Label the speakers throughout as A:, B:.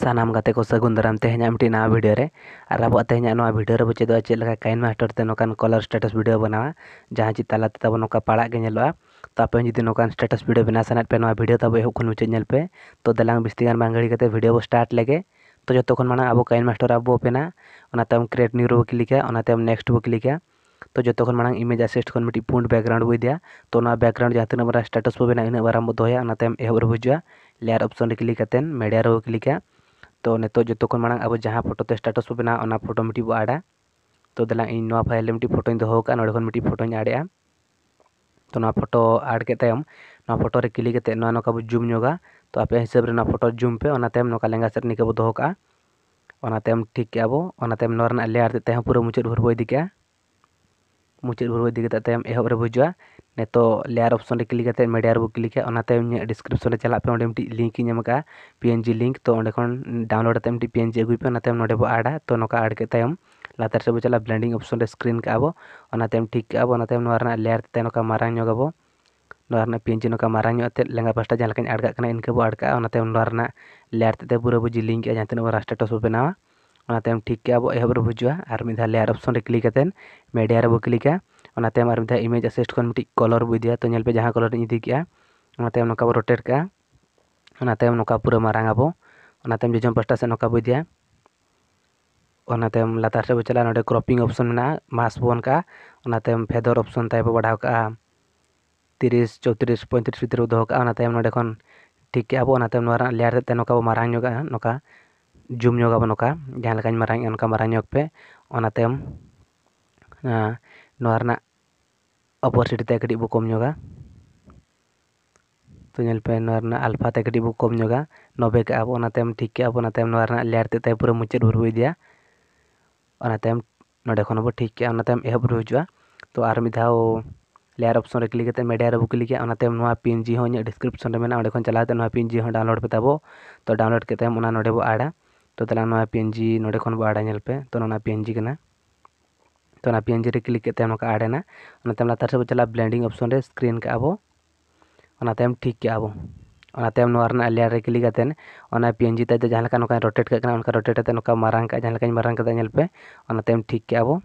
A: सामान गाते को सगुन दाराम तेहना मिट्टी नवा भिडियो और अब तेहना भिडियो रे चेदा चेक काइन मास्टर ते नौकान कलर स्टेटस भिडियो बनावा जहाँ चीज ताला तब नोका पड़ा के नलोआ तो आप जी नोकान स्टेटस भिडियो बना सना पे नवा भिडियो तब एहब मुचाद पे तो दलांग बिस्ती गान बांगड़ी करते भिडियो स्टार्ट लगे तो जो माना अब काइन मास्टर अब पेना क्रिएट न्यू रो क्लिका नेक्स्ट बो क्लिका तो जो मांग इमेज एसिस्ट को मिट्टी पुंड बैकग्राउंड हुई दिया तो बैकग्राउंड जहाँ तीन स्टेटस पे इन बारम बदोया एहब रू हजा लेयर अपशन क्लिक मेडिया रू क्लिका तो, तो नित तो जो मांग अब जहाँ फोटो स्टेटस पे बना फोटो मिट्टी बो आडा तो दिला इन फाइल मिट्टी फोटो दोहोका नोड़ मिट्टी फोटो आडे तो फोटो आड के तम फोटो क्लिक ना जूम जोगा तो आप हिसाब से फोटो जूम पे ना लेंगा सेनिक बो दोहोका अनातेम ठीक अब अनातेम नौ लेयर तेहे पूरा मुचाद भरबो इदी के मुचाद भूल दीम एह बुजा नो लेयर अपशन क्लिक मेडियार बो क्लिकेमें डिस्क्रिपन चलते लिंक ही पी एन जी लिंक तो डाउनलोड पी एन जी अगुपे नो बो आडा तो नौका आड के लातार से चला ब्लैंडिंग अपशन स्क्रीन काम ठीक का लेयर ना मारा पी एन जी ना मारा लेंगा पास्टा जहाँ आड़ग इनका आड़का लेयर तेज पूरा बो जिलिंग जहाँ तक रास्ता टस बनावा अनातेम ठीक अब एह बुजा और मिधा लेयर ऑप्शन क्लिक करते मेडिया रो क्लिका और मिधा इमेज असिस्ट को मिट्टी कलर बुदा तो पे जहाँ कलर इतिकेम नौका बो रोटेट कराम नौका पूरा मारा अब जजम पास्टा से नौका बुदा अनातेम लतार से चला ना क्रपिंग ऑप्शन मे मास बनका फेदर ऑप्शन तब बढ़ाव का त्रिस चौतरीस पैंतीस भितर दौक ना ठीक अब लेयर से मारा नौका ᱡᱩᱢ ᱧᱚᱜ ᱟᱵᱚ ᱱᱚᱝᱠᱟ ᱡᱟᱦᱟᱸ ᱞᱮᱠᱟᱧ ᱢᱟᱨᱟᱝ ᱮᱫᱟ ᱚᱱᱠᱟ ᱢᱟᱨᱟᱝ ᱧᱚᱜ ᱯᱮ ᱚᱱᱟ ᱛᱟᱭᱚᱢ ᱱᱚᱣᱟ ᱨᱮᱱᱟᱜ ᱚᱯᱚᱨᱪᱩᱱᱤᱴᱤ ᱛᱮᱫ ᱠᱟᱹᱴᱤᱡ ᱵᱚ ᱠᱚᱢ ᱧᱚᱜᱟ ᱛᱚ ᱧᱮᱞ ᱯᱮ ᱱᱚᱣᱟ ᱨᱮᱱᱟᱜ ᱟᱞᱯᱷᱟ ᱛᱮᱫ ᱠᱟᱹᱴᱤᱡ ᱵᱚ ᱠᱚᱢ ᱧᱚᱜᱟ ᱱᱚᱵᱵᱳᱭ ᱠᱟᱜᱼᱟ ᱵᱚ ᱚᱱᱟ ᱛᱟᱭᱚᱢ ᱴᱷᱤᱠ ᱠᱮᱜᱼᱟ ᱵᱚ ᱚᱱᱟ ᱛᱟᱭᱚᱢ ᱱᱚᱣᱟ ᱨᱮᱱᱟᱜ ᱞᱮᱭᱟᱨ ᱛᱮᱫ ᱯᱩᱨᱟᱹ ᱢᱩᱪᱟᱹᱫ ᱵᱷᱳᱨ ᱵᱚ ᱤᱫᱤᱭᱟ ᱚᱱᱟ ᱛᱟᱭᱚᱢ ᱱᱚᱸᱰᱮ ᱠᱷᱚᱱ ᱵᱚ ᱴᱷᱤᱠ ᱠᱮᱜᱼᱟ ᱚᱱᱟ ᱛᱟᱭᱚᱢ ᱮᱦᱚᱵ ᱨᱮ ᱦᱤᱡᱩᱜᱼᱟ ᱛᱚ ᱟᱨ ᱢᱤᱫ ᱫᱷᱟᱣ ᱞᱮᱭᱟᱨ ᱚᱯᱥᱚᱱ ᱨᱮ ᱠᱞᱤᱠ ᱠᱟᱛᱮᱫ ᱢᱤᱰᱤᱭᱟ ᱨᱮᱵᱚ ᱠᱞᱤᱠᱟ ᱚᱱᱟ ᱛᱟᱭᱚᱢ ᱱᱚᱣᱟ ᱯᱤᱱ ᱡᱤ ᱦᱚᱸ ᱤᱧᱟᱹᱜ ᱰᱤᱥᱠᱨᱤᱯᱥᱚᱱ ᱨᱮ ᱢᱮᱱᱟᱜᱼᱟ ᱚᱸᱰᱮ ᱠᱷᱚᱱ ᱪᱟᱞᱟᱣ ᱠᱟᱛᱮᱫ ᱱᱚᱣᱟ ᱯᱤᱱ ᱡᱤ ᱦᱚᱸ ᱰᱟᱣᱩᱱᱞᱳᱰ ᱯᱮ ᱛᱟᱵᱚ ᱛᱚ ᱰᱟᱣᱩᱱᱞᱳᱰ ᱠᱟᱛᱮᱫ ᱚᱱᱟ ᱱᱚᱸᱰᱮ ᱵᱚ ᱟᱲᱟ तो पीएनजी नोड़े खन बड़ापे तो पीएनजी का तो पीएनजी क्लिक करते हैं एडेना लातार से चला ब्लैंडिंग अपशन स्क्रीन कराते ठीक अब लेयर क्लिक करते पीएनजी तक जहाँ रोटेट कर रोटेट मारा जहाँ मारा करपे ठीक कहो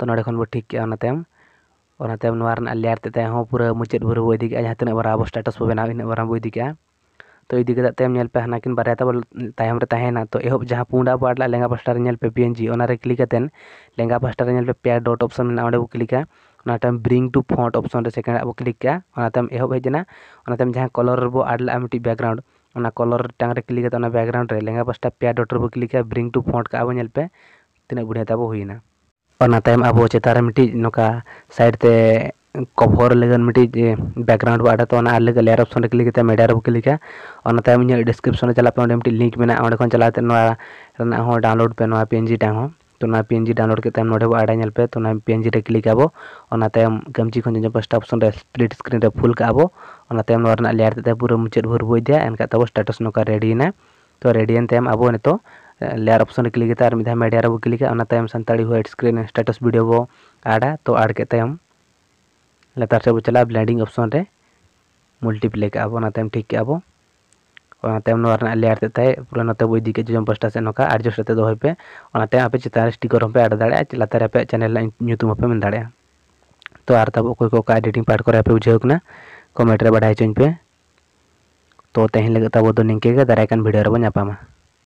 A: तो नोड़े खन ठीक कहते लेयर तेज पूरा मुचाद बुरू बो इतना जहाँ तक बार स्टाटस बनाव इन बार बो इतना तो इदी करते पेनाकिन बारे बोल तो एहब जहाँ पुंडा पाटला लेंगा पास्टा रेलपे पी एन जी और क्लिक लेंगा पास्टा रेलपे पे डट अपशन में अंबे क्लिका उनके bring to front option second बो क्लिका एहब हेजनाम जहाँ कलर बो आडला मीटिंग बैकग्राउंड कलर टांग क्लिक बैकग्राउंड लेंगा पास्टा पे डट रो है ब्रिंग टू फ्रंट का बोलपे तीन बढ़िया तब होना अब चितान मीटिंग नौका सैडते कवर लगन मिट्टी बैकग्राउंड वाडे तो लगे लेयर ऑप्शन क्लिक किया मीडिया क्लिक है डिस्क्रिप्शन चलापे लिंक में ना चलाते डाउनलोड पे पी एन जी टाइम तो ना पी डाउनलोड करते ना तो तो तो आडा पे तो ना पी एन जी क्लिक आबोम गमची खुद first option split screen full का लेयर तेज पूरा मुचाद भर बुदा एनकाब स्टेटस नौका रेडी ना तो रेडी अब नित लेयर ऑप्शन क्लिक किया मीडिया क्लिक है सानी ह्वाइट स्क्रीन स्टेटस वीडियो बो आडा तो आड के लेतार से चला ब्लेंडिंग ऑप्शन रे मल्टीप्लेक आबो ना तेम ठीक आबो ओना तेम नोर ना लेयर तेते पुरा नते बो दिके जम पस्टा से नका एडजस्ट रेते दो हपे ओना ते आपे चितार स्टिकर हम पे ऐड दाड़े चला तार पे चैनल नितुम हपे मन दाड़े तो आर तब कोई को का एडिटिंग पार्ट करे पे बुझेक ना कमेंट रे बढाई चिन पे तो तेहि लगे तब दो निके के दरायकन वीडियो रे बन पामा